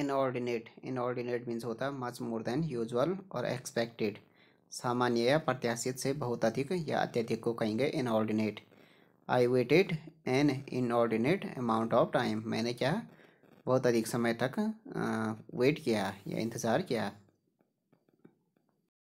inordinate inordinate means होता है much more than usual और एक्सपेक्टेड सामान्य या प्रत्याशित से बहुत अधिक या अत्यधिक को कहेंगे inordinate I waited an inordinate amount of time मैंने क्या बहुत अधिक समय तक वेट किया या इंतज़ार किया